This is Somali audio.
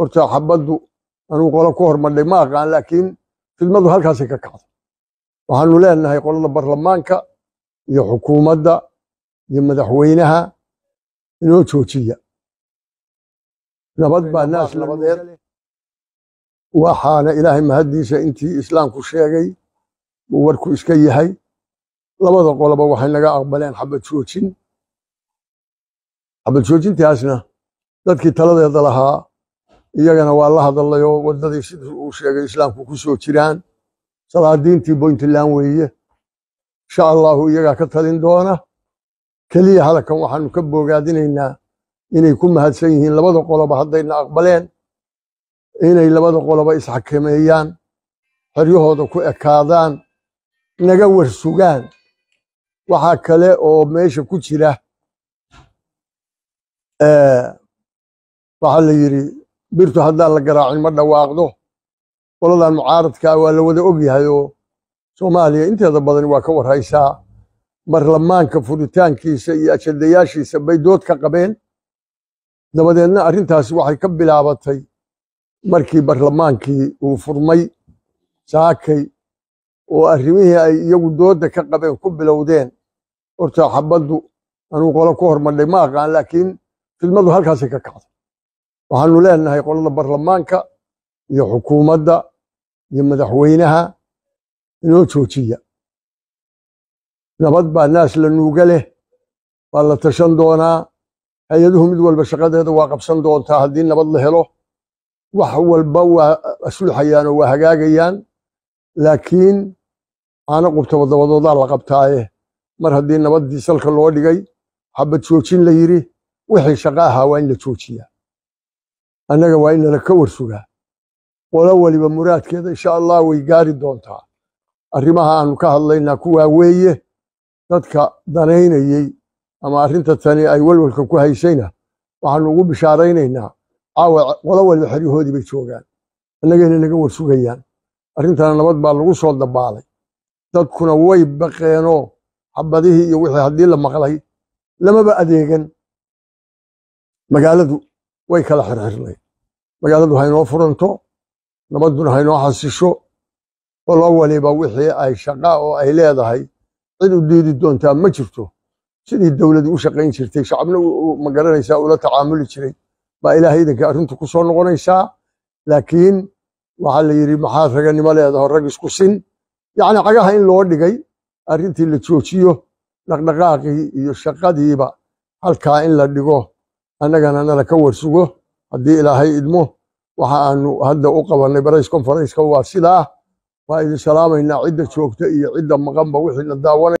horta xabaddu anuu qolo ku hormadhay ma aqaan laakiin fidmadu halkaasay ka kacday waxaanu leenahay qolada barlamaanka iyo xukuumadda iyo madaxweynaha inoo joojiya nabad baa naas nabadeed waxaana ilaahay mahaddiisa intii islaamku sheegay uu warku iska yahay labada qoloba waxay naga aqbaleen xabad joojin xabad joojintaasna dadkii taladeeda lahaa iyagana waa la hadallayoo waddadii sidii uu sheegay islaamku ku soo jiraan salaadiintii puntland weeye insha allahu iyagaa ka talin doona keliya halkan waxaanu ka boogaadinaynaa inay ku mahadsan yihiin labada qoloba haddayna aqbaleen inay labada qoloba isxakameeyaan xeryahooda ku ekaadaan naga warsugaan waxaa kale oo meesha ku jira waxaa la yidhi birtu haddaan la garaacin ma dhawaaqdo qoladan mucaaradkaa waa la wada ogyahay oo soomaaliya inteeda badan waa ka warhaysaa barlamaanka furitaankiisa iyo ajadayaashiisa bay dood ka qabeen dabadeedna arrintaasi waxay ka bilaabatay markii barlamaankii uu furmay saakay oo arrimihii ay iyagu doodda ka qabeen ku bilowdeen hortaa xabaddu anuu qolo ku hormadhay ma aqaan laakiin filmadu halkaasay ka kacday waxaanu leenahay qolada barlamaanka iyo xukuumadda iyo madaxweynaha inoo joojiya nabad baa naas la nuuga leh waa la tashan doonaa hay-aduhu mid walba shaqadeeda waa qabsan doontaa haddii nabad la helo wax walba waa aslixayaan oo waa hagaagayaan laakiin aana qubtaba dabadoodaa la qabtaaye mar haddii nabaddii salka loo dhigay xabad joojin la yidhi wixii shaqa ahaa waa in la joojiyaa annaga waa in lala ka warsugaa qolo waliba muraadkeeda insha allah way gaari doontaa arrimaha aanu ka hadlaynaa kuwaa weeye dadka danaynayey ama arrinta tani ay walwalka ku haysayna waxaanu ugu bishaaraynaynaa caawa walo waliba xeryahoodii bay joogaan annagayna naga warsugayaan arrintana nabad baa lagu soo dabaalay dadkuna way baqeenoo xabadihii iyo wixii haddii la maqlay lamaba adeegan magaaladu way kala xirxirnay magaaladu haynoo furanto nabadduna haynoo xasisho qolo waliba wixii ay shaqaa oo ay leedahay cid u diidi doontaa ma jirto sidii dowladu u shaqayn jirtay shacabna magaranaysaa ula tacaamuli jiray baa ilaahay idankai arrintu ku soo noqonaysaa laakiin waxaa la yidhi maxaad raganimo leedaho rag isku sin yacni cagaha in loo dhigay arrintii la joojiyo dhaqdhaqaaqii iyo shaqadiiba halkaa in la dhigo annagana nala ka warsugo haddii ilaahay idmo waxa aanu hadda u qabannay barays konfarenska waa sidaa waa idin salaamayna cidda joogta iyo cidda maqanba wixii la daawanay